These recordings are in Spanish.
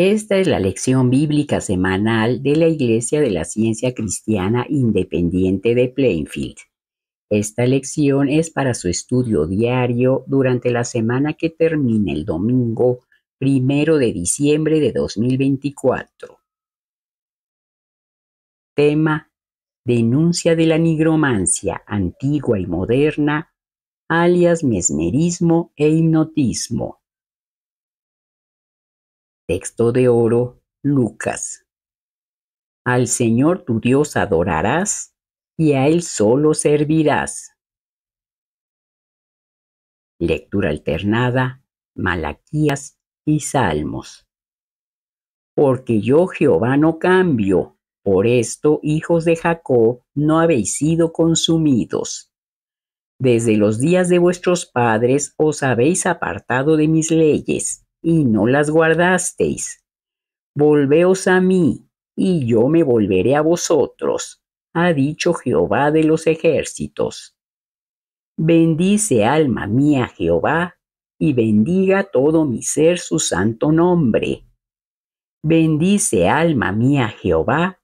Esta es la lección bíblica semanal de la Iglesia de la Ciencia Cristiana Independiente de Plainfield. Esta lección es para su estudio diario durante la semana que termina el domingo primero de diciembre de 2024. Tema Denuncia de la nigromancia antigua y moderna, alias mesmerismo e hipnotismo Texto de oro, Lucas. Al Señor tu Dios adorarás y a Él solo servirás. Lectura alternada, Malaquías y Salmos. Porque yo Jehová no cambio, por esto, hijos de Jacob, no habéis sido consumidos. Desde los días de vuestros padres os habéis apartado de mis leyes y no las guardasteis. Volveos a mí, y yo me volveré a vosotros, ha dicho Jehová de los ejércitos. Bendice alma mía Jehová, y bendiga todo mi ser su santo nombre. Bendice alma mía Jehová,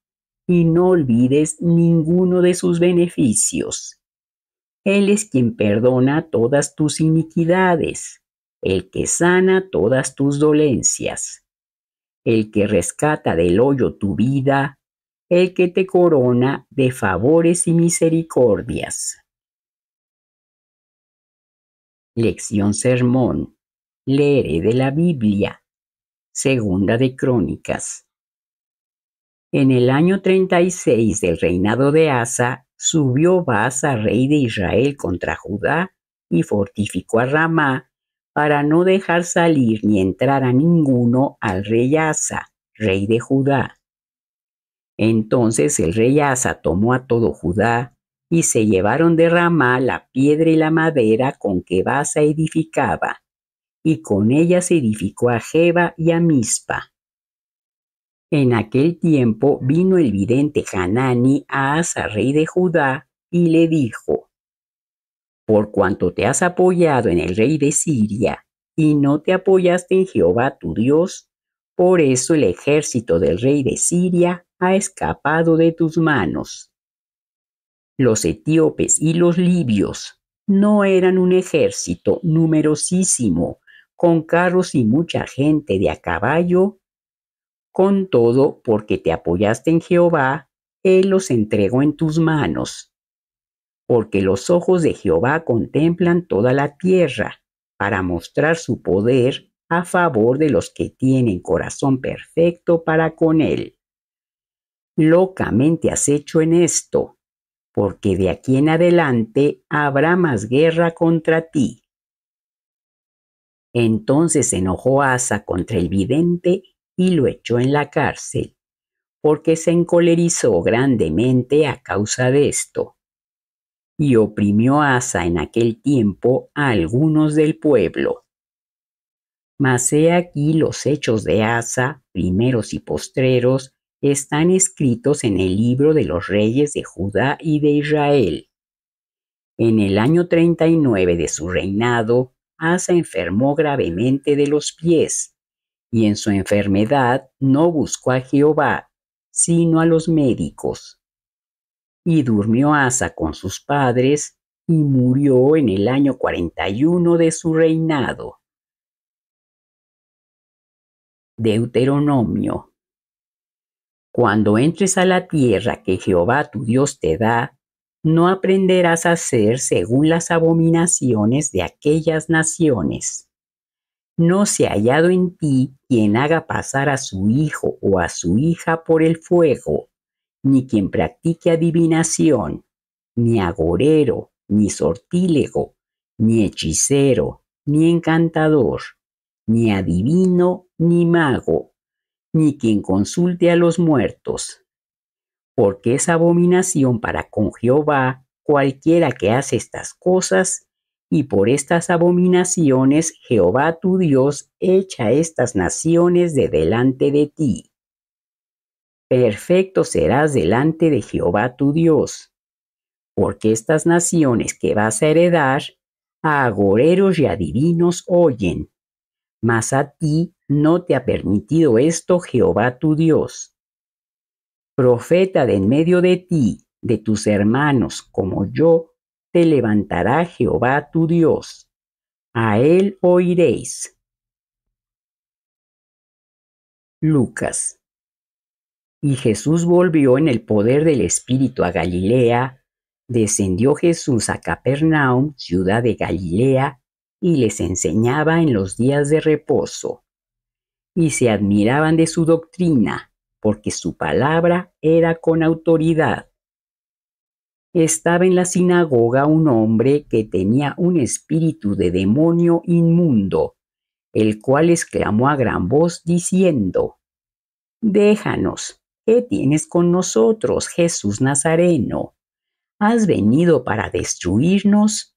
y no olvides ninguno de sus beneficios. Él es quien perdona todas tus iniquidades el que sana todas tus dolencias, el que rescata del hoyo tu vida, el que te corona de favores y misericordias. Lección Sermón. Leeré de la Biblia. Segunda de Crónicas. En el año 36 del reinado de Asa, subió Baasa, rey de Israel, contra Judá, y fortificó a Ramá, para no dejar salir ni entrar a ninguno al rey Asa, rey de Judá. Entonces el rey Asa tomó a todo Judá y se llevaron de Ramá la piedra y la madera con que Basa edificaba, y con ella se edificó a Jeba y a Mispa. En aquel tiempo vino el vidente Hanani a Asa, rey de Judá, y le dijo, por cuanto te has apoyado en el rey de Siria y no te apoyaste en Jehová tu Dios, por eso el ejército del rey de Siria ha escapado de tus manos. Los etíopes y los libios no eran un ejército numerosísimo, con carros y mucha gente de a caballo. Con todo, porque te apoyaste en Jehová, Él los entregó en tus manos porque los ojos de Jehová contemplan toda la tierra, para mostrar su poder a favor de los que tienen corazón perfecto para con él. Locamente has hecho en esto, porque de aquí en adelante habrá más guerra contra ti. Entonces enojó Asa contra el vidente y lo echó en la cárcel, porque se encolerizó grandemente a causa de esto y oprimió Asa en aquel tiempo a algunos del pueblo. Mas he aquí los hechos de Asa, primeros y postreros, están escritos en el libro de los reyes de Judá y de Israel. En el año 39 de su reinado, Asa enfermó gravemente de los pies, y en su enfermedad no buscó a Jehová, sino a los médicos y durmió Asa con sus padres y murió en el año 41 de su reinado. Deuteronomio. Cuando entres a la tierra que Jehová tu Dios te da, no aprenderás a hacer según las abominaciones de aquellas naciones. No se ha hallado en ti quien haga pasar a su hijo o a su hija por el fuego, ni quien practique adivinación, ni agorero, ni sortílego, ni hechicero, ni encantador, ni adivino, ni mago, ni quien consulte a los muertos. Porque es abominación para con Jehová cualquiera que hace estas cosas, y por estas abominaciones Jehová tu Dios echa estas naciones de delante de ti perfecto serás delante de Jehová tu Dios, porque estas naciones que vas a heredar, a agoreros y adivinos oyen, mas a ti no te ha permitido esto Jehová tu Dios. Profeta de en medio de ti, de tus hermanos, como yo, te levantará Jehová tu Dios. A él oiréis. Lucas y Jesús volvió en el poder del Espíritu a Galilea, descendió Jesús a Capernaum, ciudad de Galilea, y les enseñaba en los días de reposo. Y se admiraban de su doctrina, porque su palabra era con autoridad. Estaba en la sinagoga un hombre que tenía un espíritu de demonio inmundo, el cual exclamó a gran voz diciendo, Déjanos, ¿Qué tienes con nosotros, Jesús Nazareno? ¿Has venido para destruirnos?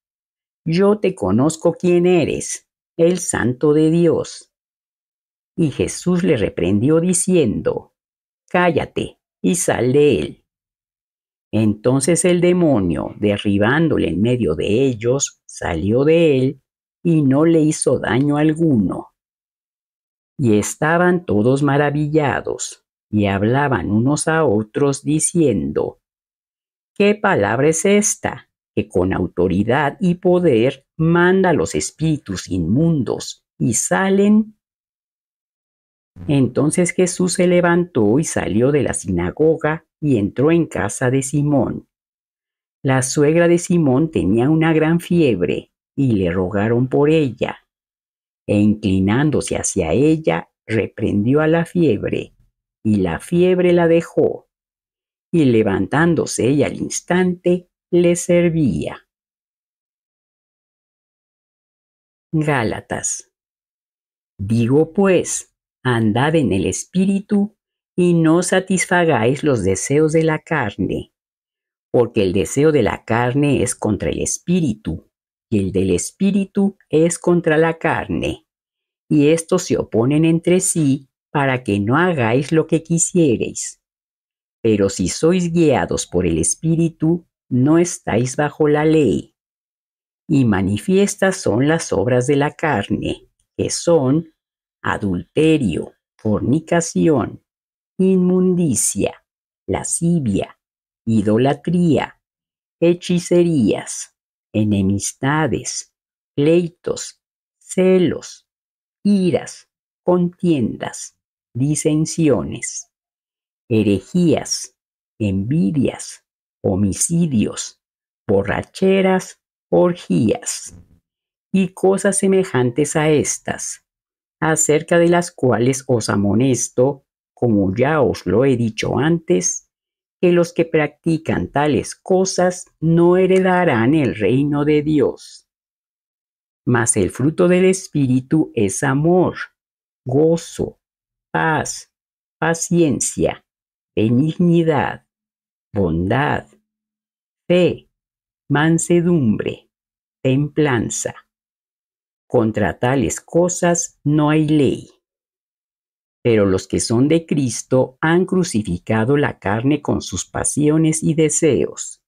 Yo te conozco quién eres, el Santo de Dios. Y Jesús le reprendió diciendo, Cállate y sal de él. Entonces el demonio, derribándole en medio de ellos, salió de él y no le hizo daño alguno. Y estaban todos maravillados, y hablaban unos a otros diciendo, ¿qué palabra es esta que con autoridad y poder manda los espíritus inmundos y salen? Entonces Jesús se levantó y salió de la sinagoga y entró en casa de Simón. La suegra de Simón tenía una gran fiebre y le rogaron por ella. E inclinándose hacia ella, reprendió a la fiebre y la fiebre la dejó, y levantándose ella al instante, le servía. Gálatas. Digo pues, andad en el espíritu y no satisfagáis los deseos de la carne, porque el deseo de la carne es contra el espíritu, y el del espíritu es contra la carne, y estos se oponen entre sí para que no hagáis lo que quisiereis. Pero si sois guiados por el Espíritu, no estáis bajo la ley. Y manifiestas son las obras de la carne, que son adulterio, fornicación, inmundicia, lascivia, idolatría, hechicerías, enemistades, pleitos, celos, iras, contiendas disensiones, herejías, envidias, homicidios, borracheras, orgías y cosas semejantes a estas, acerca de las cuales os amonesto, como ya os lo he dicho antes, que los que practican tales cosas no heredarán el reino de Dios. Mas el fruto del Espíritu es amor, gozo, paz, paciencia, benignidad, bondad, fe, mansedumbre, templanza. Contra tales cosas no hay ley. Pero los que son de Cristo han crucificado la carne con sus pasiones y deseos.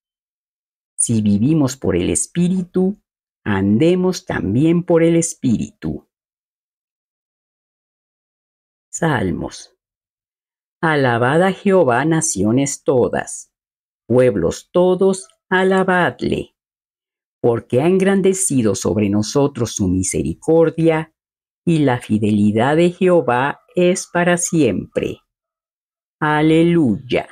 Si vivimos por el Espíritu, andemos también por el Espíritu. Salmos. Alabad a Jehová naciones todas, pueblos todos, alabadle, porque ha engrandecido sobre nosotros su misericordia, y la fidelidad de Jehová es para siempre. Aleluya.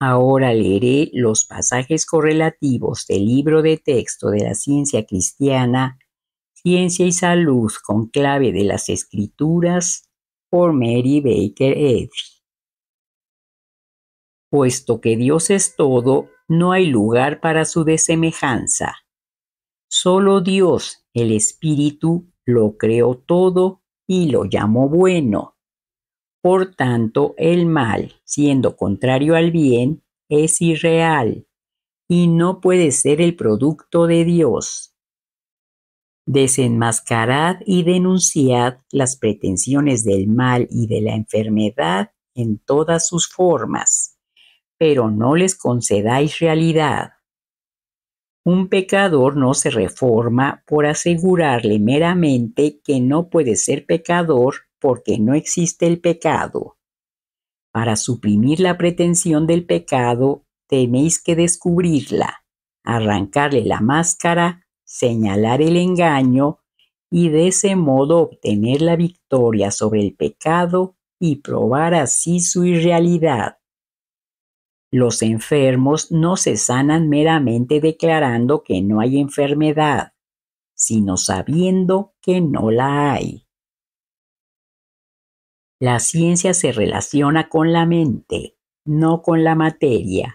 Ahora leeré los pasajes correlativos del libro de texto de la ciencia cristiana, Ciencia y Salud con clave de las escrituras por Mary Baker Eddy. Puesto que Dios es todo, no hay lugar para su desemejanza. Solo Dios, el Espíritu, lo creó todo y lo llamó bueno. Por tanto, el mal, siendo contrario al bien, es irreal y no puede ser el producto de Dios. Desenmascarad y denunciad las pretensiones del mal y de la enfermedad en todas sus formas, pero no les concedáis realidad. Un pecador no se reforma por asegurarle meramente que no puede ser pecador porque no existe el pecado. Para suprimir la pretensión del pecado tenéis que descubrirla, arrancarle la máscara, señalar el engaño y de ese modo obtener la victoria sobre el pecado y probar así su irrealidad. Los enfermos no se sanan meramente declarando que no hay enfermedad, sino sabiendo que no la hay. La ciencia se relaciona con la mente, no con la materia.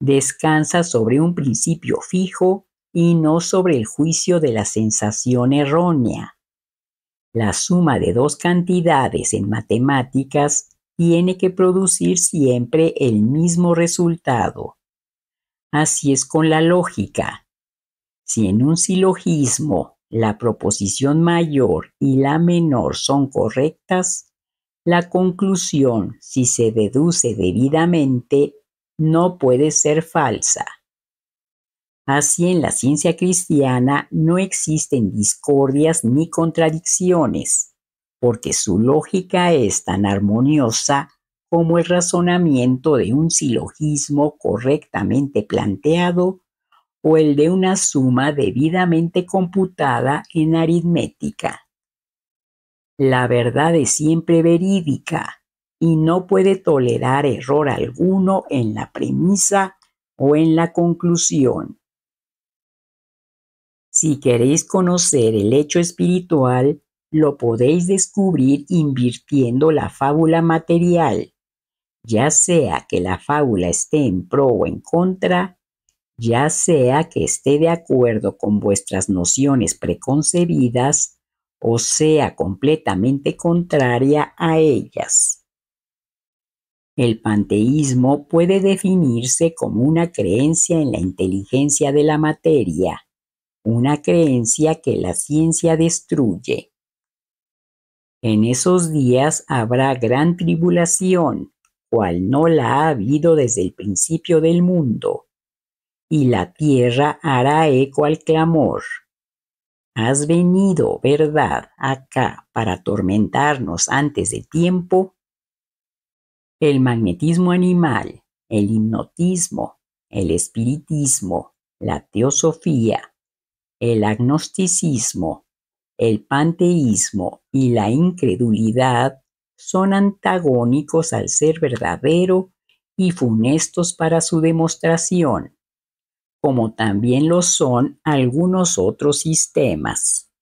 Descansa sobre un principio fijo y no sobre el juicio de la sensación errónea. La suma de dos cantidades en matemáticas tiene que producir siempre el mismo resultado. Así es con la lógica. Si en un silogismo la proposición mayor y la menor son correctas, la conclusión, si se deduce debidamente, no puede ser falsa. Así en la ciencia cristiana no existen discordias ni contradicciones, porque su lógica es tan armoniosa como el razonamiento de un silogismo correctamente planteado o el de una suma debidamente computada en aritmética. La verdad es siempre verídica y no puede tolerar error alguno en la premisa o en la conclusión. Si queréis conocer el hecho espiritual, lo podéis descubrir invirtiendo la fábula material, ya sea que la fábula esté en pro o en contra, ya sea que esté de acuerdo con vuestras nociones preconcebidas o sea completamente contraria a ellas. El panteísmo puede definirse como una creencia en la inteligencia de la materia, una creencia que la ciencia destruye. En esos días habrá gran tribulación, cual no la ha habido desde el principio del mundo, y la tierra hará eco al clamor has venido, ¿verdad?, acá para atormentarnos antes de tiempo, el magnetismo animal, el hipnotismo, el espiritismo, la teosofía, el agnosticismo, el panteísmo y la incredulidad son antagónicos al ser verdadero y funestos para su demostración como también lo son algunos otros sistemas.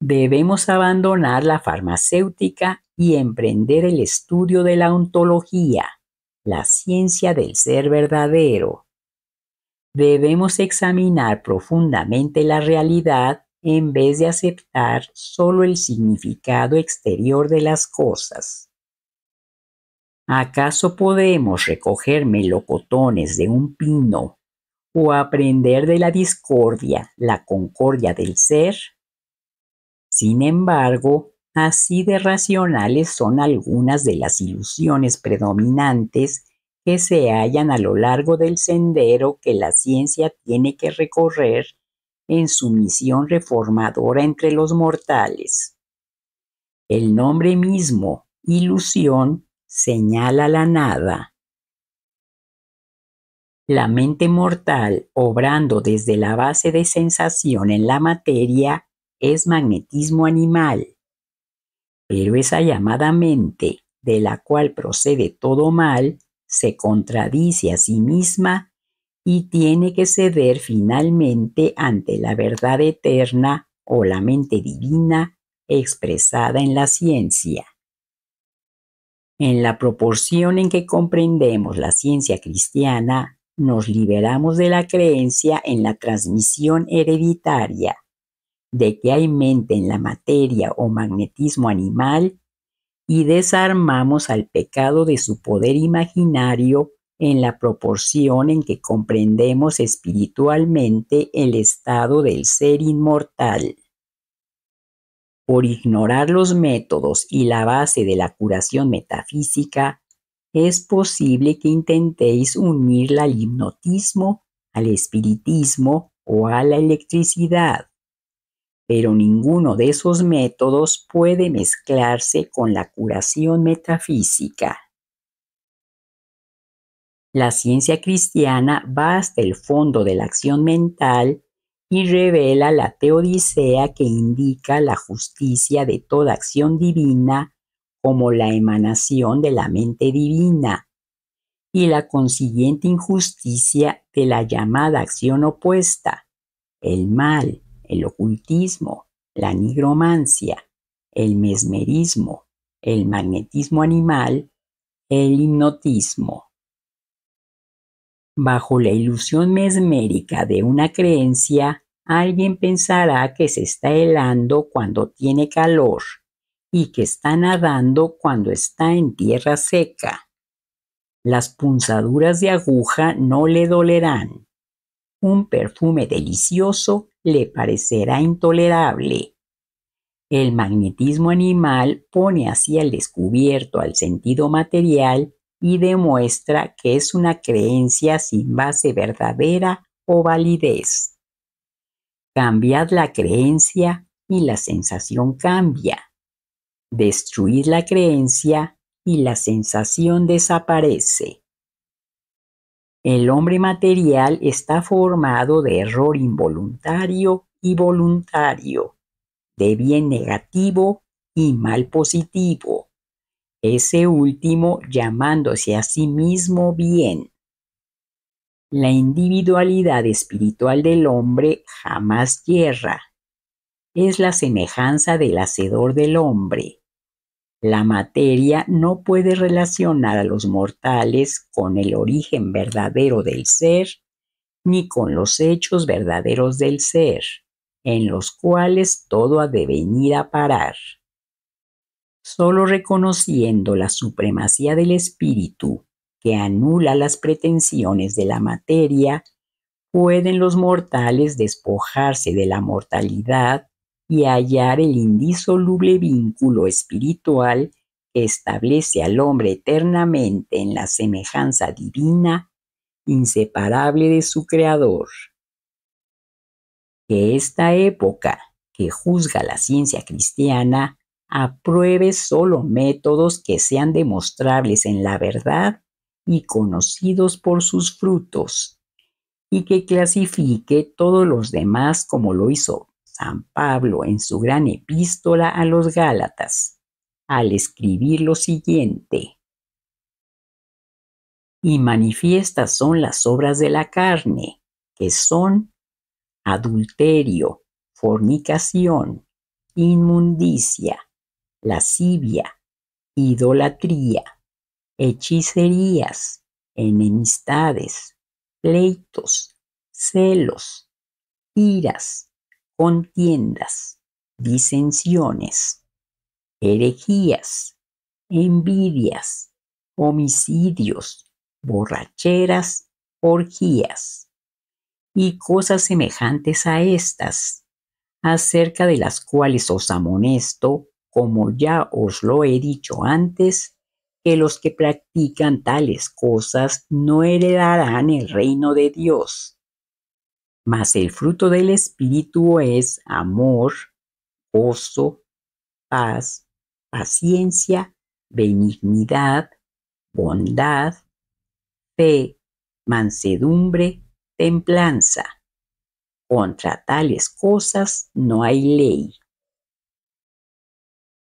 Debemos abandonar la farmacéutica y emprender el estudio de la ontología, la ciencia del ser verdadero. Debemos examinar profundamente la realidad en vez de aceptar solo el significado exterior de las cosas. ¿Acaso podemos recoger melocotones de un pino o aprender de la discordia, la concordia del ser. Sin embargo, así de racionales son algunas de las ilusiones predominantes que se hallan a lo largo del sendero que la ciencia tiene que recorrer en su misión reformadora entre los mortales. El nombre mismo, ilusión, señala la nada, la mente mortal, obrando desde la base de sensación en la materia, es magnetismo animal. Pero esa llamada mente, de la cual procede todo mal, se contradice a sí misma y tiene que ceder finalmente ante la verdad eterna o la mente divina expresada en la ciencia. En la proporción en que comprendemos la ciencia cristiana, nos liberamos de la creencia en la transmisión hereditaria, de que hay mente en la materia o magnetismo animal y desarmamos al pecado de su poder imaginario en la proporción en que comprendemos espiritualmente el estado del ser inmortal. Por ignorar los métodos y la base de la curación metafísica, es posible que intentéis unirla al hipnotismo, al espiritismo o a la electricidad, pero ninguno de esos métodos puede mezclarse con la curación metafísica. La ciencia cristiana va hasta el fondo de la acción mental y revela la teodicea que indica la justicia de toda acción divina como la emanación de la mente divina y la consiguiente injusticia de la llamada acción opuesta, el mal, el ocultismo, la nigromancia, el mesmerismo, el magnetismo animal, el hipnotismo. Bajo la ilusión mesmérica de una creencia, alguien pensará que se está helando cuando tiene calor y que está nadando cuando está en tierra seca. Las punzaduras de aguja no le dolerán. Un perfume delicioso le parecerá intolerable. El magnetismo animal pone así al descubierto al sentido material y demuestra que es una creencia sin base verdadera o validez. Cambiad la creencia y la sensación cambia destruir la creencia y la sensación desaparece. El hombre material está formado de error involuntario y voluntario, de bien negativo y mal positivo, ese último llamándose a sí mismo bien. La individualidad espiritual del hombre jamás yerra, es la semejanza del hacedor del hombre. La materia no puede relacionar a los mortales con el origen verdadero del ser, ni con los hechos verdaderos del ser, en los cuales todo ha de venir a parar. Solo reconociendo la supremacía del espíritu, que anula las pretensiones de la materia, pueden los mortales despojarse de la mortalidad y hallar el indisoluble vínculo espiritual que establece al hombre eternamente en la semejanza divina, inseparable de su Creador. Que esta época que juzga la ciencia cristiana apruebe solo métodos que sean demostrables en la verdad y conocidos por sus frutos, y que clasifique todos los demás como lo hizo San Pablo en su gran epístola a los Gálatas al escribir lo siguiente. Y manifiestas son las obras de la carne, que son adulterio, fornicación, inmundicia, lascivia, idolatría, hechicerías, enemistades, pleitos, celos, iras, contiendas, disensiones, herejías, envidias, homicidios, borracheras, orgías y cosas semejantes a estas, acerca de las cuales os amonesto, como ya os lo he dicho antes, que los que practican tales cosas no heredarán el reino de Dios. Mas el fruto del Espíritu es amor, gozo, paz, paciencia, benignidad, bondad, fe, mansedumbre, templanza. Contra tales cosas no hay ley.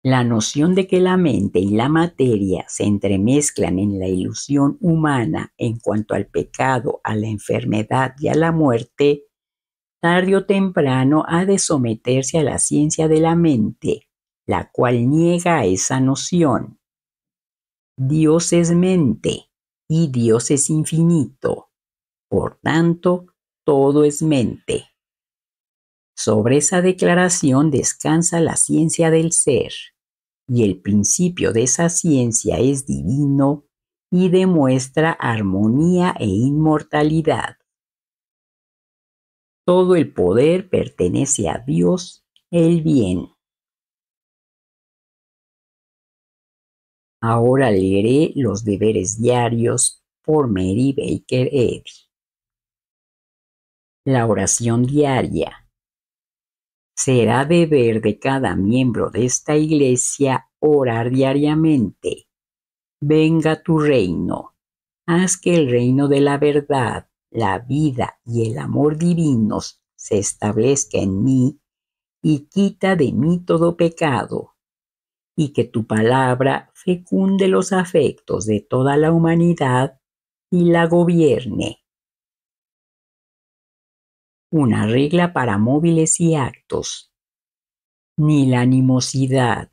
La noción de que la mente y la materia se entremezclan en la ilusión humana en cuanto al pecado, a la enfermedad y a la muerte tarde o temprano ha de someterse a la ciencia de la mente, la cual niega esa noción. Dios es mente y Dios es infinito. Por tanto, todo es mente. Sobre esa declaración descansa la ciencia del ser, y el principio de esa ciencia es divino y demuestra armonía e inmortalidad. Todo el poder pertenece a Dios el bien. Ahora leeré los deberes diarios por Mary Baker Eddy. La oración diaria será deber de cada miembro de esta iglesia orar diariamente. Venga tu reino, haz que el reino de la verdad la vida y el amor divinos se establezca en mí y quita de mí todo pecado, y que tu palabra fecunde los afectos de toda la humanidad y la gobierne. Una regla para móviles y actos. Ni la animosidad,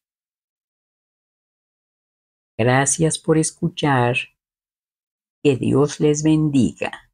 Gracias por escuchar. Que Dios les bendiga.